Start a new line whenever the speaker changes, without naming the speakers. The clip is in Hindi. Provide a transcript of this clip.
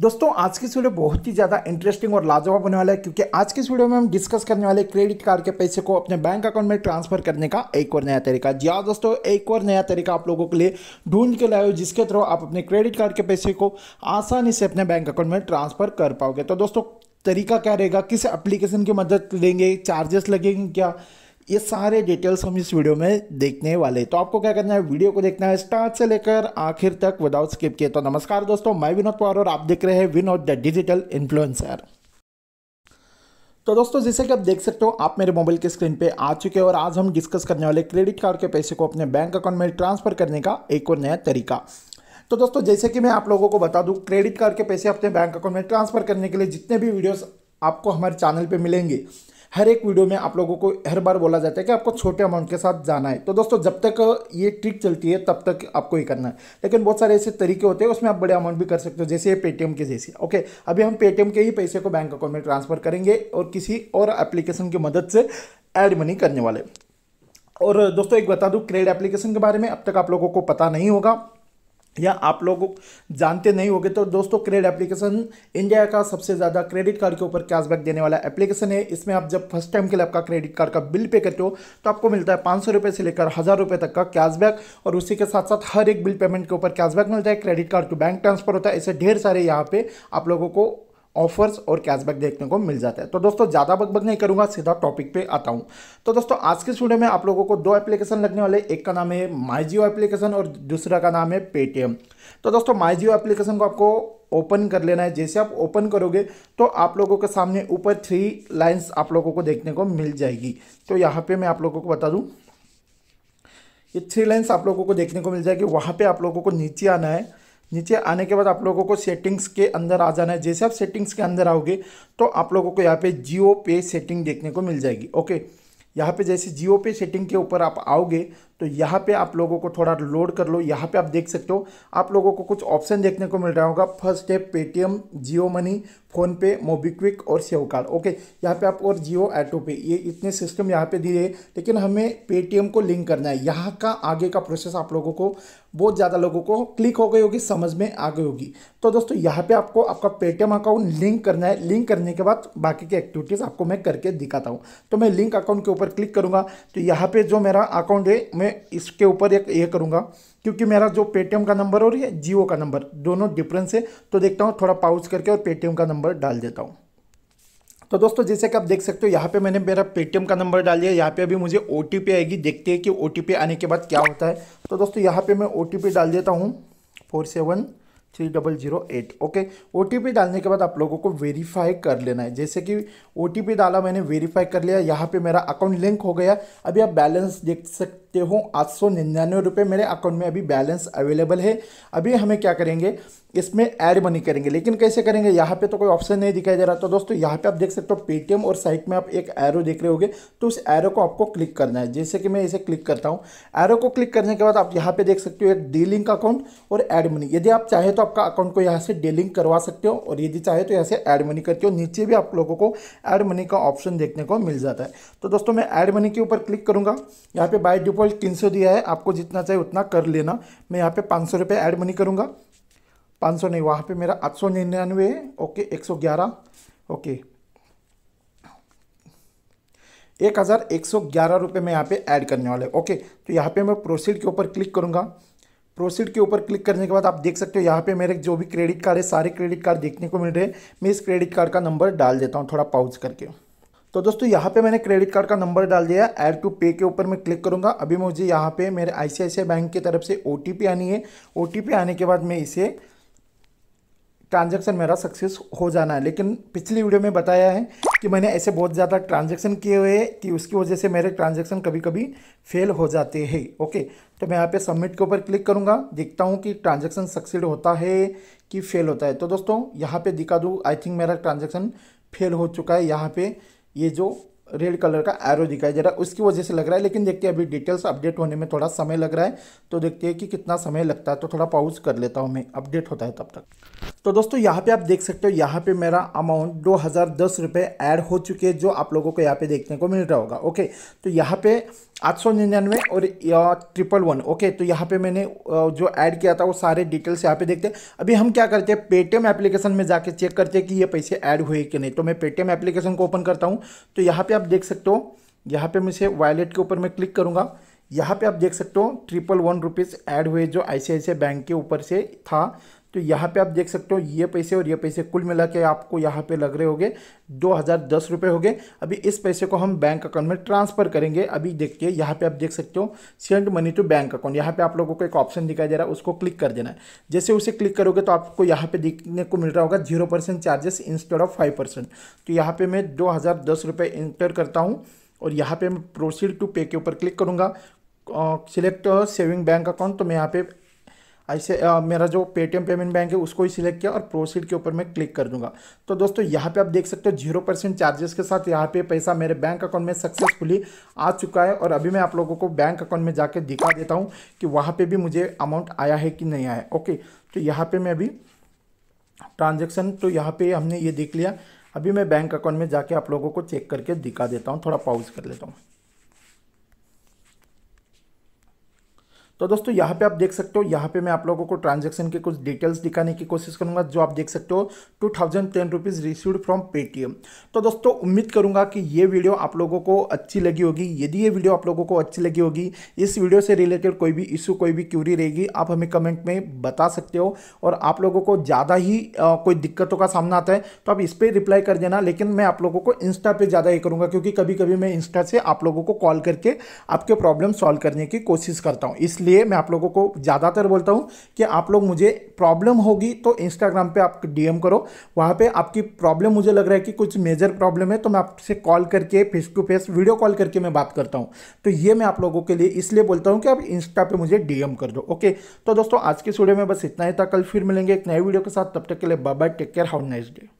दोस्तों आज की इस वीडियो बहुत ही ज़्यादा इंटरेस्टिंग और लाजवाब होने वाला है क्योंकि आज की इस वीडियो में हम डिस्कस करने वाले क्रेडिट कार्ड के पैसे को अपने बैंक अकाउंट में ट्रांसफर करने का एक और नया तरीका जी हाँ दोस्तों एक और नया तरीका आप लोगों के लिए ढूंढ के लाए जिसके थ्रू आप अपने क्रेडिट कार्ड के पैसे को आसानी से अपने बैंक अकाउंट में ट्रांसफर कर पाओगे तो दोस्तों तरीका क्या रहेगा किस एप्लीकेशन की मदद लेंगे चार्जेस लगेंगे क्या ये सारे डिटेल्स हम इस वीडियो में देखने वाले तो आपको क्या करना है वीडियो को देखना है स्टार्ट से लेकर आखिर तक विदाउट स्किप किए तो नमस्कार दोस्तों मैं विनोद पवार और आप देख रहे हैं विनोद द डिजिटल इन्फ्लुएंसर तो दोस्तों जैसे कि आप देख सकते हो आप मेरे मोबाइल के स्क्रीन पे आ चुके हैं और आज हम डिस्कस करने वाले क्रेडिट कार्ड के पैसे को अपने बैंक अकाउंट में ट्रांसफर करने का एक और नया तरीका तो दोस्तों जैसे कि मैं आप लोगों को बता दूं क्रेडिट कार्ड के पैसे अपने बैंक अकाउंट में ट्रांसफर करने के लिए जितने भी वीडियोस आपको हमारे चैनल पे मिलेंगे हर एक वीडियो में आप लोगों को हर बार बोला जाता है कि आपको छोटे अमाउंट के साथ जाना है तो दोस्तों जब तक ये ट्रिक चलती है तब तक आपको ये करना है लेकिन बहुत सारे ऐसे तरीके होते हैं उसमें आप बड़े अमाउंट भी कर सकते हो जैसे ये पेटीएम के जैसे ओके अभी हम पेटीएम के ही पैसे को बैंक अकाउंट में ट्रांसफर करेंगे और किसी और एप्लीकेशन की मदद से एड मनी करने वाले और दोस्तों एक बता दूँ क्रेड एप्लीकेशन के बारे में अब तक आप लोगों को पता नहीं होगा या आप लोग जानते नहीं होगे तो दोस्तों क्रेड एप्लीकेशन इंडिया का सबसे ज़्यादा क्रेडिट कार्ड के ऊपर कैशबैक देने वाला एप्लीकेशन है इसमें आप जब फर्स्ट टाइम के लिए आपका क्रेडिट कार्ड का बिल पे करते हो तो आपको मिलता है पाँच सौ से लेकर हज़ार रुपये तक का कैशबैक और उसी के साथ साथ हर एक बिल पेमेंट के ऊपर कैशबैक मिलता है credit card to bank transfer होता है ऐसे ढेर सारे यहाँ पर आप लोगों को ऑफर्स और कैशबैक देखने को मिल जाता है तो दोस्तों ज़्यादा बकबक नहीं करूँगा सीधा टॉपिक पे आता हूँ तो दोस्तों आज के स्टूडियो में आप लोगों को दो एप्लीकेशन लगने वाले एक का नाम है माई जियो एप्लीकेशन और दूसरा का नाम है पेटीएम तो दोस्तों माई जियो एप्लीकेशन को आपको ओपन कर लेना है जैसे आप ओपन करोगे तो आप लोगों के सामने ऊपर थ्री लाइन्स आप लोगों को देखने को मिल जाएगी तो यहाँ पर मैं आप लोगों को बता दूँ ये थ्री लाइन्स आप लोगों को देखने को मिल जाएगी वहाँ पर आप लोगों को नीचे आना है नीचे आने के बाद आप लोगों को सेटिंग्स के अंदर आ जाना है जैसे आप सेटिंग्स के अंदर आओगे तो आप लोगों को यहाँ पे जियो पे सेटिंग देखने को मिल जाएगी ओके यहाँ पे जैसे जियो पे सेटिंग के ऊपर आप आओगे तो यहाँ पे आप लोगों को थोड़ा लोड कर लो यहाँ पे आप देख सकते हो आप लोगों को कुछ ऑप्शन देखने को मिल रहा होगा फर्स्ट है Paytm Jio money PhonePe MobiKwik और सेव कार्ड ओके यहाँ पे आप और जियो ऐटो पे ये इतने सिस्टम यहाँ पे दिए लेकिन हमें पेटीएम को लिंक करना है यहाँ का आगे का प्रोसेस आप लोगों को बहुत ज़्यादा लोगों को क्लिक हो गई होगी समझ में आ गई होगी तो दोस्तों यहाँ पे आपको आपका पेटीएम अकाउंट लिंक करना है लिंक करने के बाद बाकी की एक्टिविटीज़ आपको मैं करके दिखाता हूँ तो मैं लिंक अकाउंट के ऊपर क्लिक करूँगा तो यहाँ पर जो मेरा अकाउंट है मैं मैं इसके ऊपर एक ये करूँगा क्योंकि मेरा जो पेटीएम का नंबर और ये जियो का नंबर दोनों डिफरेंस है तो देखता हूँ थोड़ा पाउच करके और पेटीएम का नंबर डाल देता हूँ तो दोस्तों जैसे कि आप देख सकते हो यहाँ पे मैंने मेरा पेटीएम का नंबर डाल दिया यहाँ पे अभी मुझे ओ आएगी देखते हैं कि ओ आने के बाद क्या होता है तो दोस्तों यहाँ पे मैं ओ डाल देता हूँ four seven three double zero eight okay ओ डालने के बाद आप लोगों को वेरीफाई कर लेना है जैसे कि ओ डाला मैंने वेरीफाई कर लिया यहाँ पे मेरा अकाउंट लिंक हो गया अभी आप बैलेंस देख सकते सकते हो आठ सौ निन्यानवे रुपये मेरे अकाउंट में अभी बैलेंस अवेलेबल है अभी हमें क्या करेंगे इसमें ऐड मनी करेंगे लेकिन कैसे करेंगे यहाँ पे तो कोई ऑप्शन नहीं दिखाई दे रहा तो दोस्तों यहाँ पे आप देख सकते हो पेटीएम और साइट में आप एक एरो देख रहे होगे तो उस एरो को आपको क्लिक करना है जैसे कि मैं इसे क्लिक करता हूँ एरो को क्लिक करने के बाद आप यहाँ पे देख सकते हो एक डी लिंक अकाउंट और एड मनी यदि आप चाहे तो आपका अकाउंट को यहाँ से डी लिंक करवा सकते हो और यदि चाहे तो यहाँ से एड मनी करते हो नीचे भी आप लोगों को एड मनी का ऑप्शन देखने को मिल जाता है तो दोस्तों मैं एड मनी के ऊपर क्लिक करूँगा यहाँ पे बाई डिपो पॉइंट तीन सौ दिया है आपको जितना चाहिए उतना कर लेना मैं यहाँ पे पाँच सौ रुपये ऐड मनी करूँगा पाँच सौ नहीं वहाँ पे मेरा आठ सौ निन्यानवे है ओके एक सौ ग्यारह ओके एक हज़ार एक सौ ग्यारह रुपये मैं यहाँ पे ऐड करने वाला है ओके तो यहाँ पे मैं प्रोसीड के ऊपर क्लिक करूँगा प्रोसीड के ऊपर क्लिक करने के बाद आप देख सकते हो यहाँ पे मेरे जो भी क्रेडिट कार्ड है सारे क्रेडिट कार्ड देखने को मिल रहे हैं मैं इस क्रेडिट कार्ड का नंबर डाल देता हूँ थोड़ा पाउच करके तो दोस्तों यहाँ पे मैंने क्रेडिट कार्ड का नंबर डाल दिया ऐड टू पे के ऊपर मैं क्लिक करूँगा अभी मुझे यहाँ पे मेरे आईसीआईसीआई बैंक की तरफ से ओ आनी है ओ आने के बाद मैं इसे ट्रांजैक्शन मेरा सक्सेस हो जाना है लेकिन पिछली वीडियो में बताया है कि मैंने ऐसे बहुत ज़्यादा ट्रांजेक्शन किए हुए कि उसकी वजह से मेरे ट्रांजेक्शन कभी कभी फेल हो जाते हैं ओके तो मैं यहाँ पे सबमिट के ऊपर क्लिक करूँगा देखता हूँ कि ट्रांजेक्शन सक्सेड होता है कि फेल होता है तो दोस्तों यहाँ पर दिखा दूँ आई थिंक मेरा ट्रांजेक्शन फेल हो चुका है यहाँ पर ये जो रेड कलर का एरो दिखाई दे रहा है उसकी वजह से लग रहा है लेकिन देखते हैं अभी डिटेल्स अपडेट होने में थोड़ा समय लग रहा है तो देखते हैं कि कितना समय लगता है तो थोड़ा पाउज कर लेता हूँ मैं अपडेट होता है तब तक तो दोस्तों यहाँ पे आप देख सकते हो यहाँ पे मेरा अमाउंट दो हज़ार दस रुपये ऐड हो चुके हैं जो आप लोगों को यहाँ पे देखने को मिल रहा होगा ओके तो यहाँ पे आठ सौ निन्यानवे और ट्रिपल वन ओके तो यहाँ पे मैंने जो ऐड किया था वो सारे डिटेल्स यहाँ पे देखते हैं अभी हम क्या करते हैं पेटीएम एप्लीकेशन में जाके चेक करते हैं कि ये पैसे ऐड हुए कि नहीं तो मैं पेटीएम एप्लीकेशन को ओपन करता हूँ तो यहाँ पे आप देख सकते हो यहाँ पे मुझे वॉलेट के ऊपर मैं क्लिक करूँगा यहाँ पे आप देख सकते हो ट्रिपल वन रुपीज़ ऐड हुए जो आई बैंक के ऊपर से था तो यहाँ पे आप देख सकते हो ये पैसे और ये पैसे कुल मिला के आपको यहाँ पे लग रहे होंगे दो हज़ार दस रुपये हो गए अभी इस पैसे को हम बैंक अकाउंट में ट्रांसफ़र करेंगे अभी देखिए यहाँ पे आप देख सकते हो send money to bank account यहाँ पे आप लोगों को एक ऑप्शन दिखाई दे रहा है उसको क्लिक कर देना है जैसे उसे क्लिक करोगे तो आपको यहाँ पर देखने को मिल रहा होगा zero percent charges instead of five percent तो यहाँ पर मैं दो हज़ार दस रुपये इंटर करता हूँ और यहाँ पर मैं प्रोसीड टू पे के ऊपर क्लिक करूँगा सिलेक्ट सेविंग बैंक अकाउंट तो मैं यहाँ पे ऐसे आ, मेरा जो पेटीएम पेमेंट बैंक है उसको ही सिलेक्ट किया और प्रोसीड के ऊपर मैं क्लिक कर दूंगा तो दोस्तों यहाँ पे आप देख सकते हो जीरो परसेंट चार्जेस के साथ यहाँ पे पैसा मेरे बैंक अकाउंट में सक्सेसफुली आ चुका है और अभी मैं आप लोगों को बैंक अकाउंट में जाके दिखा देता हूँ कि वहाँ पर भी मुझे अमाउंट आया है कि नहीं आया ओके तो यहाँ पर मैं अभी ट्रांजेक्शन तो यहाँ पर हमने ये देख लिया अभी मैं बैंक अकाउंट में जाके आप लोगों को चेक करके दिखा देता हूँ थोड़ा पाउज कर लेता हूँ तो दोस्तों यहाँ पे आप देख सकते हो यहाँ पे मैं आप लोगों को ट्रांजैक्शन के कुछ डिटेल्स दिखाने की कोशिश करूँगा जो आप देख सकते हो two thousand ten rupees receive from Paytm तो दोस्तों उम्मीद करूँगा कि ये वीडियो आप लोगों को अच्छी लगी होगी यदि ये वीडियो आप लोगों को अच्छी लगी होगी इस वीडियो से रिलेटेड कोई भी इशू कोई भी क्यूरी रहेगी आप हमें कमेंट में बता सकते हो और आप लोगों को ज़्यादा ही आ, कोई दिक्कतों का सामना आता है तो आप इस पर रिप्लाई कर देना लेकिन मैं आप लोगों को इंस्टा पर ज़्यादा ये करूँगा क्योंकि कभी कभी मैं इंस्टा से आप लोगों को कॉल करके आपके प्रॉब्लम सॉल्व करने की कोशिश करता हूँ इसलिए इसलिए मैं आप लोगों को ज़्यादातर बोलता हूँ कि आप लोग मुझे प्रॉब्लम होगी तो इंस्टाग्राम पे आप डीएम करो वहाँ पे आपकी प्रॉब्लम मुझे लग रहा है कि कुछ मेजर प्रॉब्लम है तो मैं आपसे कॉल करके face to face video call करके मैं बात करता हूँ तो ये मैं आप लोगों के लिए इसलिए बोलता हूँ कि आप इंस्टा पर मुझे डीएम कर दो ओके तो दोस्तों आज के स्टूडियो में बस इतना ही था कल फिर मिलेंगे एक नए वीडियो के साथ तब तक के लिए bye take care how nice day